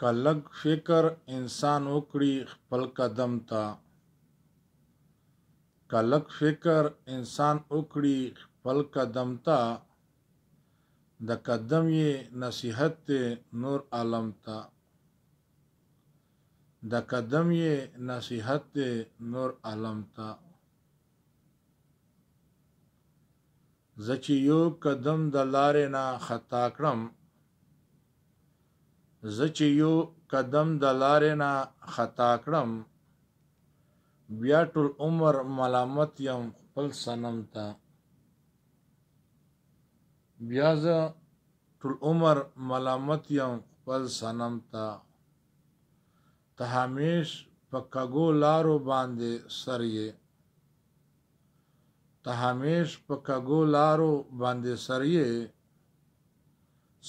که لږ فکر انسان وکړي خپل قدم ته که لږ فکر انسان وکړي خپل قدم ته د قدم یې نصیحت ته نور عالم ته د قدم یې نصیحت ته نور عالم ته زه چې یو قدم د لارې نه خطا کړم زه چې یو قدم د لارې نه خطا کړم بیا ټول عمر ملامت یم خپل سنم ته بیا زه ټول عمر ملامت یم خپل سنم ته ته همیش په کږو لارو باندې سر یې ته همیش په کږو لارو باندې سر یې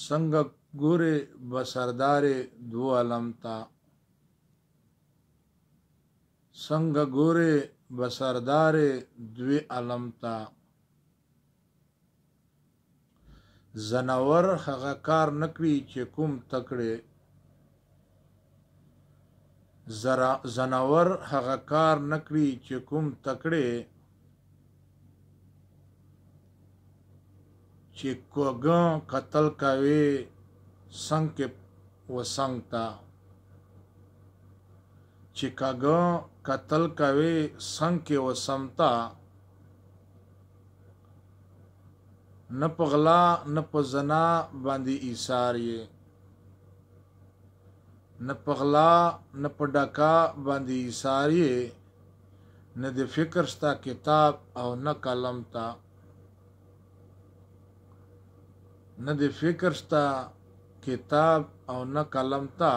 څنګه ګوره بسردار دو عالم تا څنګه ګوره بسردار دوی عالم تا زناور هغه کار نکوي چې کوم تکړه زرا زناور هغه کار نکوي چې کوم تکړه چې کوګ قتل کوي Санкеп وسنګتا چې کاګه قتل کوي څنګه وسمتا نه پغلا نه پزنا باندې ایثارې نه پغلا نه پډکا باندې ایثارې نه د فکر ستا کتاب او نه کلم تا نه د فکر ستا کتاب او نه قلم ته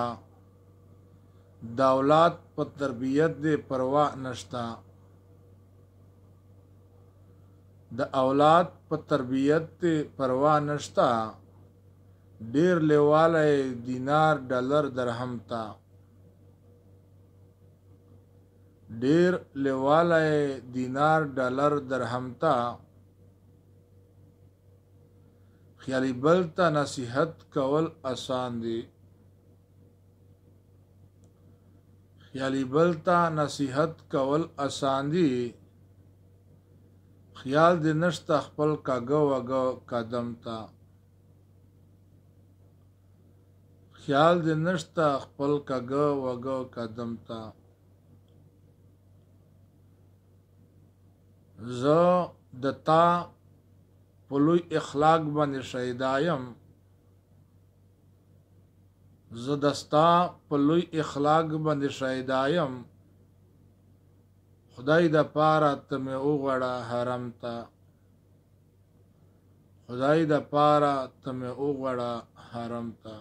د اولاد په تربیت دی پروا نشتا د اولاد په تربیت دی پروا نشتا ډیر لیواله دینار ډالر درهم تا ډیر لیواله دینار ډالر درهم تا یعنی بل ته نصیحت کول آسان دی خیالی بل ته نصیحت کول آسان دی خیال دې نشته خپل کاګه وګه قدم ته خیال دې نشته خپل کاګه وګه قدم ته زه د تا په لوی اخلاق باندې شهیدایم زه دستا په لوی اخلاق باندې شهیدایم خدای د پاره ته مې وغواړه حرم ته خدای د پاره ته مې وغواړه حرم ته